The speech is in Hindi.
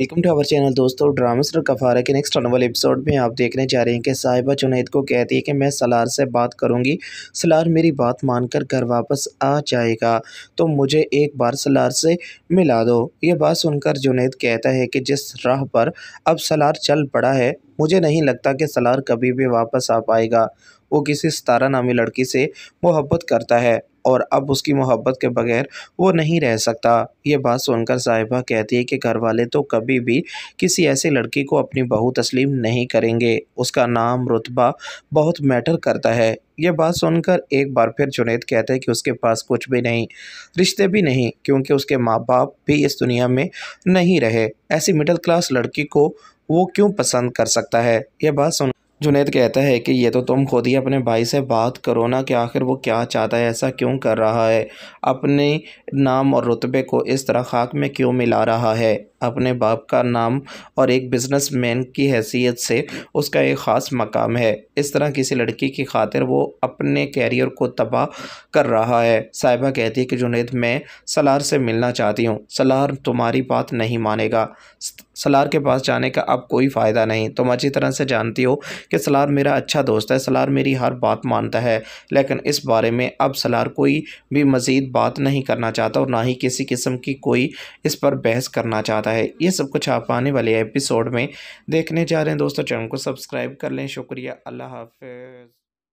वेलकम टू अवर चैनल दोस्तों सर कफारा के नेक्स्ट आने वाले एपिसोड में आप देखने जा रहे हैं कि साहिबा जुनेद को कहती है कि मैं सलार से बात करूंगी सलार मेरी बात मानकर घर वापस आ जाएगा तो मुझे एक बार सलार से मिला दो ये बात सुनकर जुनेद कहता है कि जिस राह पर अब सलार चल पड़ा है मुझे नहीं लगता कि सलार कभी भी वापस आ पाएगा वो किसी सतारा नामी लड़की से मोहब्बत करता है और अब उसकी मोहब्बत के बगैर वो नहीं रह सकता ये बात सुनकर साहिबा कहती है कि घर वाले तो कभी भी किसी ऐसी लड़की को अपनी बहू तस्लीम नहीं करेंगे उसका नाम रुतबा बहुत मैटर करता है यह बात सुनकर एक बार फिर जुनेद कहते हैं कि उसके पास कुछ भी नहीं रिश्ते भी नहीं क्योंकि उसके माँ बाप भी इस दुनिया में नहीं रहे ऐसी मिडिल क्लास लड़की को वो क्यों पसंद कर सकता है यह बात सुन जुनेद कहता है कि ये तो तुम खुद ही अपने भाई से बात करो ना कि आखिर वो क्या चाहता है ऐसा क्यों कर रहा है अपने नाम और रुतबे को इस तरह खाक में क्यों मिला रहा है अपने बाप का नाम और एक बिजनेसमैन की हैसियत से उसका एक ख़ास मकाम है इस तरह किसी लड़की की खातिर वो अपने कैरियर को तबाह कर रहा है साहिबा कहती है कि जुनेद मैं सलार से मिलना चाहती हूँ सलार तुम्हारी बात नहीं मानेगा सलार के पास जाने का अब कोई फ़ायदा नहीं तुम अच्छी तरह से जानती हो कि सलार मेरा अच्छा दोस्त है सलार मेरी हर बात मानता है लेकिन इस बारे में अब सलार कोई भी मज़ीद बात नहीं करना चाहता और ना ही किसी किस्म की कोई इस पर बहस करना चाहता है ये सब कुछ आप आने वाले एपिसोड में देखने जा रहे हैं दोस्तों चैनल को सब्सक्राइब कर लें शुक्रिया अल्लाह हाफ